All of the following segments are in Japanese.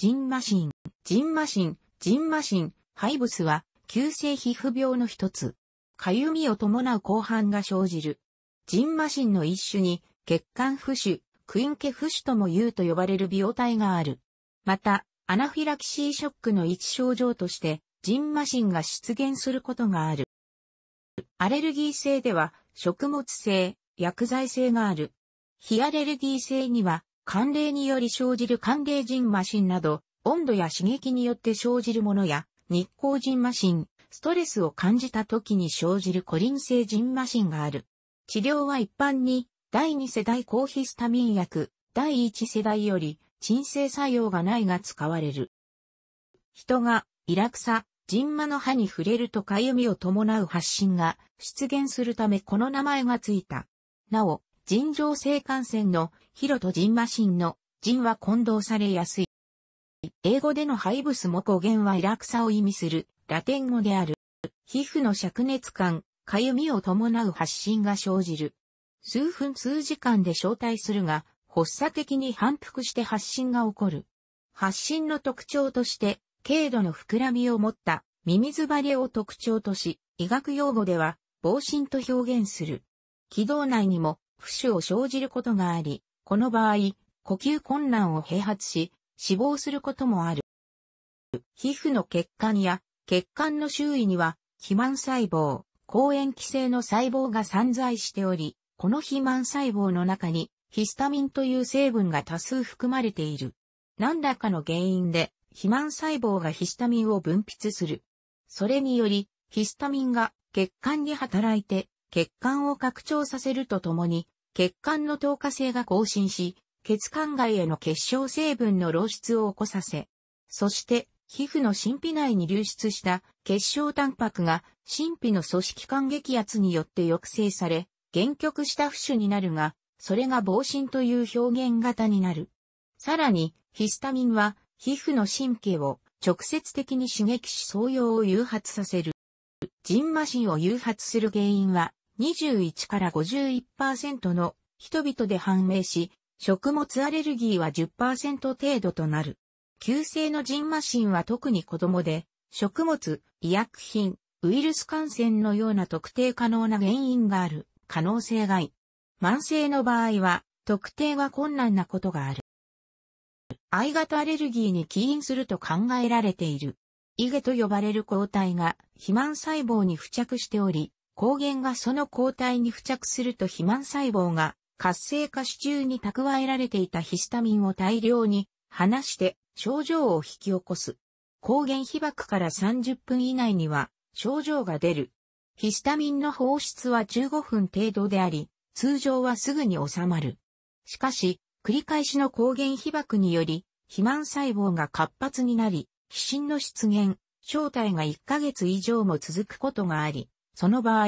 ジンマシン、ジンマシン、ジンマシン、ハイブスは、急性皮膚病の一つ。かゆみを伴う後半が生じる。ジンマシンの一種に、血管浮腫、クインケ浮腫とも言うと呼ばれる病態がある。また、アナフィラキシーショックの一症状として、ジンマシンが出現することがある。アレルギー性では、食物性、薬剤性がある。非アレルギー性には、寒冷により生じる寒冷人マシンなど、温度や刺激によって生じるものや、日光人マシン、ストレスを感じた時に生じるコリン性ジンマシンがある。治療は一般に、第2世代抗ヒスタミン薬、第1世代より、鎮静作用がないが使われる。人が、イラクサ、ジンマの歯に触れるとかゆみを伴う発疹が出現するためこの名前がついた。なお、尋常性感染のヒロと人魔神の人は混同されやすい。英語でのハイブスも語源はイラクサを意味するラテン語である。皮膚の灼熱感、かゆみを伴う発疹が生じる。数分数時間で招待するが、発作的に反復して発疹が起こる。発疹の特徴として、軽度の膨らみを持った耳ズバレを特徴とし、医学用語では、防疹と表現する。軌道内にも浮腫を生じることがあり、この場合、呼吸困難を併発し、死亡することもある。皮膚の血管や血管の周囲には、肥満細胞、抗塩規性の細胞が散在しており、この肥満細胞の中にヒスタミンという成分が多数含まれている。何らかの原因で肥満細胞がヒスタミンを分泌する。それにより、ヒスタミンが血管に働いて血管を拡張させるとともに、血管の透過性が更新し、血管外への結晶成分の漏出を起こさせ、そして、皮膚の神秘内に流出した結晶タンパクが神秘の組織間激圧によって抑制され、限局した浮腫になるが、それが防振という表現型になる。さらに、ヒスタミンは皮膚の神経を直接的に刺激し創用を誘発させる。人麻疹を誘発する原因は、21から51%の人々で判明し、食物アレルギーは10%程度となる。急性のジンマシンは特に子供で、食物、医薬品、ウイルス感染のような特定可能な原因がある可能性外。慢性の場合は特定が困難なことがある。I 型アレルギーに起因すると考えられている。イゲと呼ばれる抗体が肥満細胞に付着しており、抗原がその抗体に付着すると肥満細胞が活性化し中に蓄えられていたヒスタミンを大量に離して症状を引き起こす。抗原被爆から30分以内には症状が出る。ヒスタミンの放出は15分程度であり、通常はすぐに収まる。しかし、繰り返しの抗原被爆により、肥満細胞が活発になり、皮疹の出現、正体が1ヶ月以上も続くことがあり、その場合、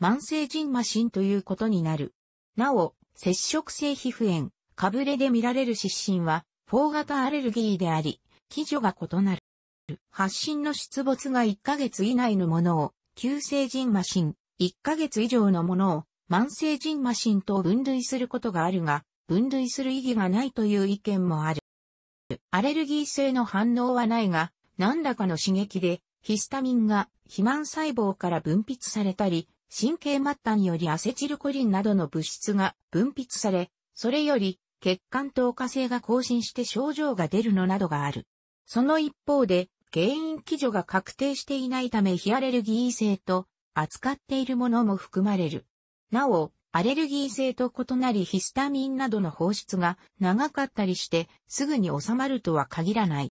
慢性ジ麻疹ということになる。なお、接触性皮膚炎、かぶれで見られる湿疹は、4型アレルギーであり、基準が異なる。発疹の出没が1ヶ月以内のものを、急性ジ麻疹、1ヶ月以上のものを、慢性ジ麻疹と分類することがあるが、分類する意義がないという意見もある。アレルギー性の反応はないが、何らかの刺激でヒスタミンが肥満細胞から分泌されたり、神経末端によりアセチルコリンなどの物質が分泌され、それより血管透過性が更新して症状が出るのなどがある。その一方で、原因基準が確定していないためヒアレルギー性と扱っているものも含まれる。なお、アレルギー性と異なりヒスタミンなどの放出が長かったりしてすぐに収まるとは限らない。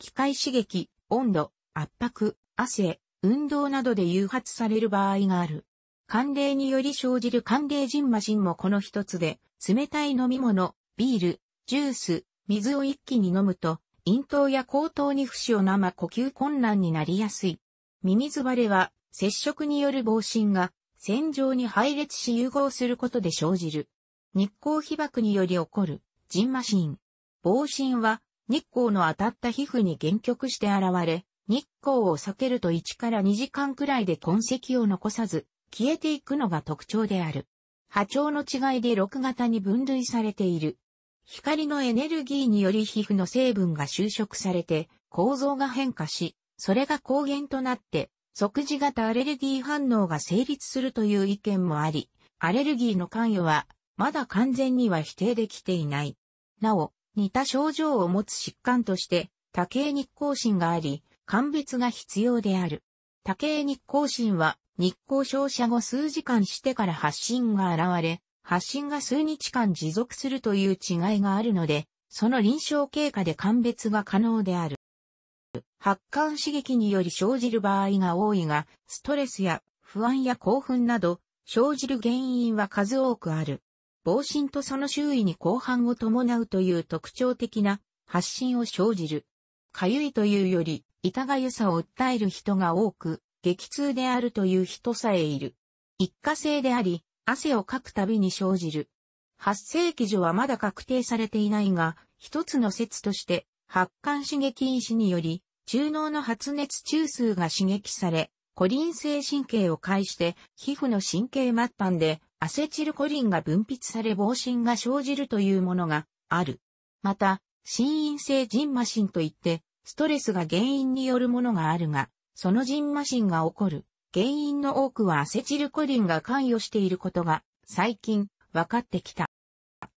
機械刺激、温度、圧迫、汗、運動などで誘発される場合がある。寒冷により生じる寒冷人マシンもこの一つで、冷たい飲み物、ビール、ジュース、水を一気に飲むと、咽頭や口頭に不死を生呼吸困難になりやすい。ミミズバレは、接触による防震が、線状に配列し融合することで生じる。日光被曝により起こる、人マシン。防振は、日光の当たった皮膚に限局して現れ、日光を避けると1から2時間くらいで痕跡を残さず、消えていくのが特徴である。波長の違いで6型に分類されている。光のエネルギーにより皮膚の成分が収縮されて、構造が変化し、それが抗原となって、即時型アレルギー反応が成立するという意見もあり、アレルギーの関与は、まだ完全には否定できていない。なお、似た症状を持つ疾患として、多形日光疹があり、鑑別が必要である。多形日光針は日光照射後数時間してから発疹が現れ、発疹が数日間持続するという違いがあるので、その臨床経過で鑑別が可能である。発汗刺激により生じる場合が多いが、ストレスや不安や興奮など、生じる原因は数多くある。防疹とその周囲に後半を伴うという特徴的な発疹を生じる。かゆいというより、痛がゆさを訴える人が多く、激痛であるという人さえいる。一過性であり、汗をかくたびに生じる。発生基準はまだ確定されていないが、一つの説として、発汗刺激因子により、中脳の発熱中枢が刺激され、コリン性神経を介して、皮膚の神経末端で、アセチルコリンが分泌され、防震が生じるというものがある。また、心因性ジンマシンといって、ストレスが原因によるものがあるが、そのジンマシンが起こる原因の多くはアセチルコリンが関与していることが最近分かってきた。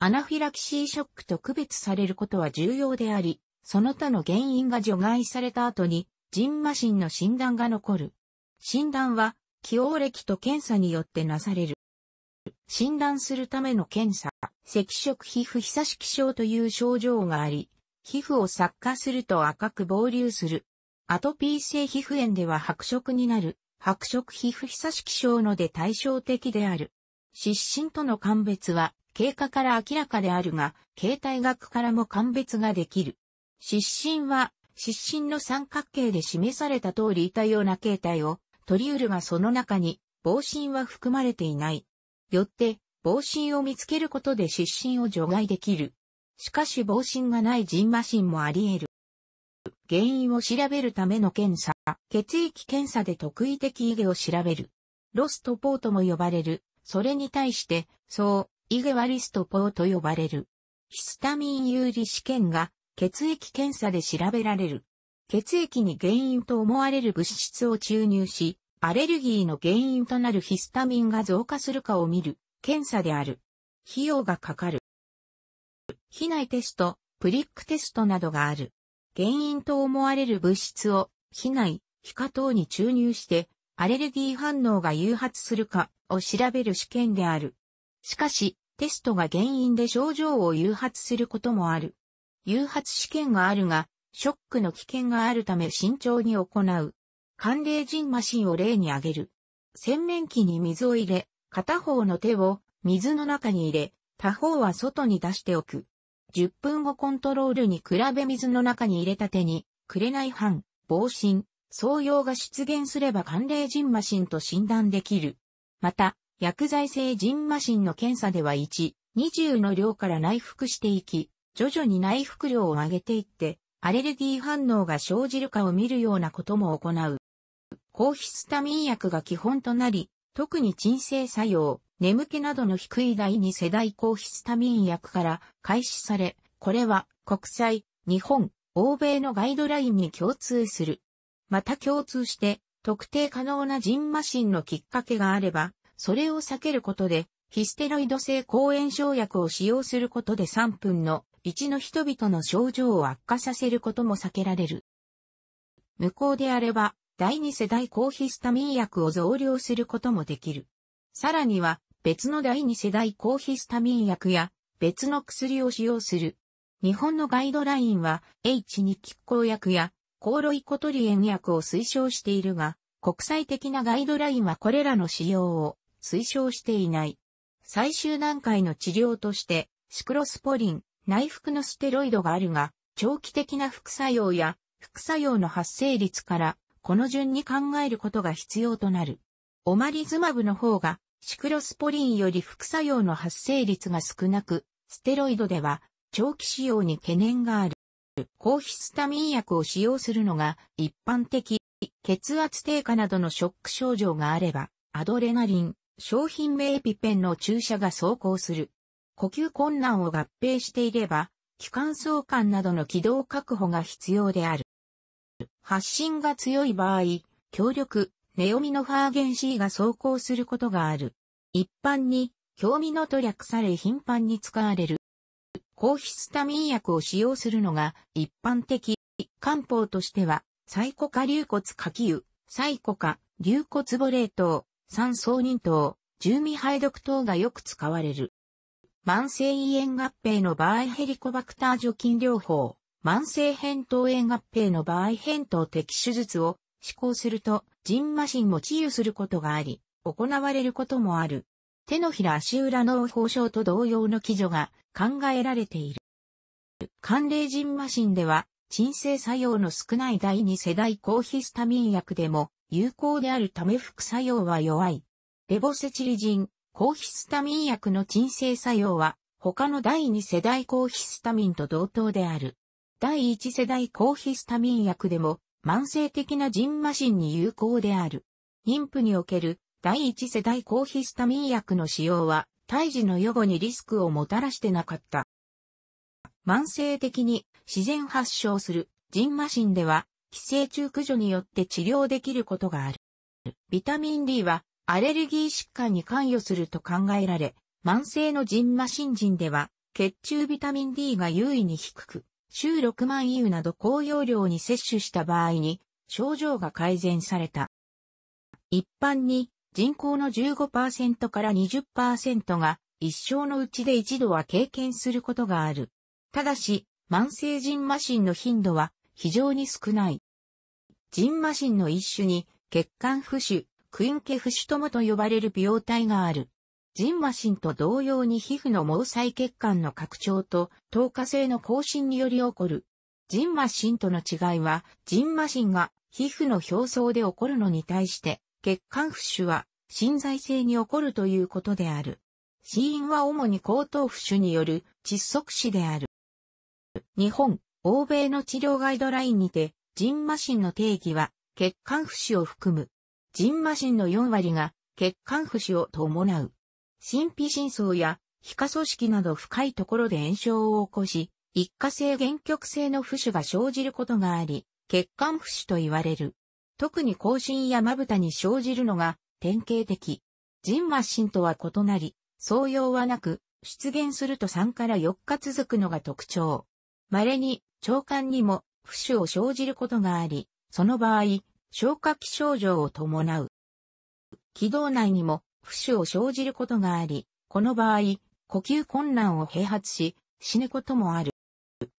アナフィラキシーショックと区別されることは重要であり、その他の原因が除外された後に、ジンマシンの診断が残る。診断は、起用歴と検査によってなされる。診断するための検査、赤色皮膚さしき症という症状があり、皮膚を錯化すると赤く暴流する。アトピー性皮膚炎では白色になる、白色皮膚さしき症ので対照的である。湿疹との鑑別は、経過から明らかであるが、形態学からも鑑別ができる。湿疹は、湿疹の三角形で示された通りいたような形態を、取り得るがその中に、防疹は含まれていない。よって、防振を見つけることで湿疹を除外できる。しかし防振がない人麻疹もあり得る。原因を調べるための検査、血液検査で特異的異下を調べる。ロストポーとも呼ばれる。それに対して、そう、イゲはリストポーと呼ばれる。ヒスタミン有利試験が血液検査で調べられる。血液に原因と思われる物質を注入し、アレルギーの原因となるヒスタミンが増加するかを見る検査である。費用がかかる。避内テスト、プリックテストなどがある。原因と思われる物質を、避内、皮下等に注入して、アレルギー反応が誘発するかを調べる試験である。しかし、テストが原因で症状を誘発することもある。誘発試験があるが、ショックの危険があるため慎重に行う。寒冷人マシンを例に挙げる。洗面器に水を入れ、片方の手を水の中に入れ、他方は外に出しておく。10分後コントロールに比べ水の中に入れた手に、くれない斑、防振、創用が出現すれば寒冷人マシンと診断できる。また、薬剤性人マシンの検査では1、20の量から内服していき、徐々に内服量を上げていって、アレルギー反応が生じるかを見るようなことも行う。抗ヒスタミン薬が基本となり、特に鎮静作用、眠気などの低い第2世代抗ヒスタミン薬から開始され、これは国際、日本、欧米のガイドラインに共通する。また共通して、特定可能なジンマシンのきっかけがあれば、それを避けることで、ヒステロイド性抗炎症薬を使用することで3分の一の人々の症状を悪化させることも避けられる。無効であれば、第二世代抗ヒスタミン薬を増量することもできる。さらには、別の第二世代抗ヒスタミン薬や、別の薬を使用する。日本のガイドラインは、H2 気候薬や、コーロイコトリエン薬を推奨しているが、国際的なガイドラインはこれらの使用を推奨していない。最終段階の治療として、シクロスポリン、内服のステロイドがあるが、長期的な副作用や副作用の発生率から、この順に考えることが必要となる。オマリズマブの方が、シクロスポリンより副作用の発生率が少なく、ステロイドでは長期使用に懸念がある。抗ヒスタミン薬を使用するのが一般的。血圧低下などのショック症状があれば、アドレナリン、商品名エピペンの注射が走行する。呼吸困難を合併していれば、気管相関などの軌道確保が必要である。発信が強い場合、強力、ネオミノファーゲン C が走行することがある。一般に、興味のと略され頻繁に使われる。抗ヒスタミン薬を使用するのが一般的。漢方としては、サイコカ流骨下気油、サイコカ、流骨ボレー等、酸素忍等、ン重味排毒糖がよく使われる。慢性胃炎合併の場合ヘリコバクター除菌療法、慢性扁桃炎合併の場合扁桃的手術を施行すると、ジンマシンも治癒することがあり、行われることもある。手のひら足裏脳包症と同様の基準が考えられている。寒冷ジンマシンでは、鎮静作用の少ない第2世代抗ヒスタミン薬でも有効であるため副作用は弱い。レボセチリジン、抗ヒスタミン薬の鎮静作用は、他の第2世代抗ヒスタミンと同等である。第1世代抗ヒスタミン薬でも、慢性的な人麻疹に有効である。妊婦における第1世代抗ヒスタミン薬の使用は、胎児の予後にリスクをもたらしてなかった。慢性的に自然発症する人麻疹では、寄生虫駆除によって治療できることがある。ビタミン D はアレルギー疾患に関与すると考えられ、慢性のジンマシンジンでは、血中ビタミン D が優位に低く、週6万 EU など高容量に摂取した場合に、症状が改善された。一般に、人口の15%から20%が、一生のうちで一度は経験することがある。ただし、慢性ジンマシンの頻度は非常に少ない。ジンマシンの一種に血管浮腫、クインケフシュトモと呼ばれる病態がある。ジンマシンと同様に皮膚の毛細血管の拡張と透過性の更新により起こる。ジンマシンとの違いは、ジンマシンが皮膚の表層で起こるのに対して、血管浮腫は心在性に起こるということである。死因は主に高等浮腫による窒息死である。日本、欧米の治療ガイドラインにて、ジンマシンの定義は、血管浮腫を含む人魔神の4割が血管浮腫を伴う。神皮真相や皮下組織など深いところで炎症を起こし、一過性限局性の浮腫が生じることがあり、血管浮腫と言われる。特に後唇やまぶたに生じるのが典型的。人魔神とは異なり、創用はなく、出現すると3から4日続くのが特徴。稀に、腸管にも、不死を生じることがあり、その場合、消化器症状を伴う。気道内にも不死を生じることがあり、この場合、呼吸困難を併発し、死ぬこともある。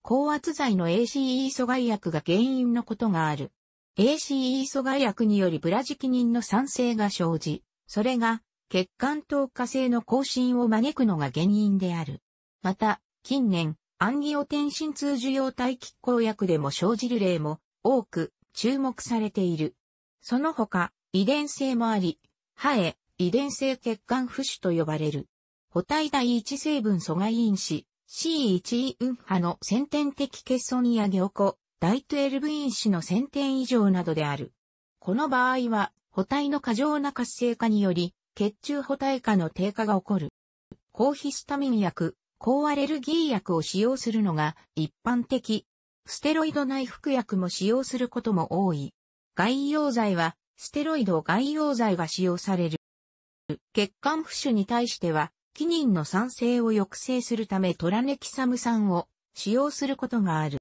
高圧剤の ACE 阻害薬が原因のことがある。ACE 阻害薬によりブラジキニンの酸性が生じ、それが血管透過性の更新を招くのが原因である。また、近年、アンギオテンシン通受容体拮抗薬でも生じる例も多く注目されている。その他、遺伝性もあり、ハエ、遺伝性血管浮腫と呼ばれる。補体第一成分阻害因子、C1 運波の先天的欠損や凝固、第12因子の先天異常などである。この場合は、補体の過剰な活性化により、血中補体化の低下が起こる。抗ヒスタミン薬、抗アレルギー薬を使用するのが一般的ステロイド内服薬も使用することも多い。外用剤は、ステロイド外用剤が使用される。血管浮腫に対しては、キニンの酸性を抑制するためトラネキサム酸を使用することがある。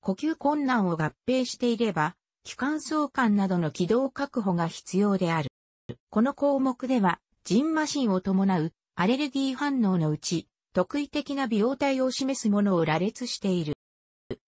呼吸困難を合併していれば、気管相関などの軌道確保が必要である。この項目では、ジンマシンを伴うアレルギー反応のうち、特異的な病態を示すものを羅列している。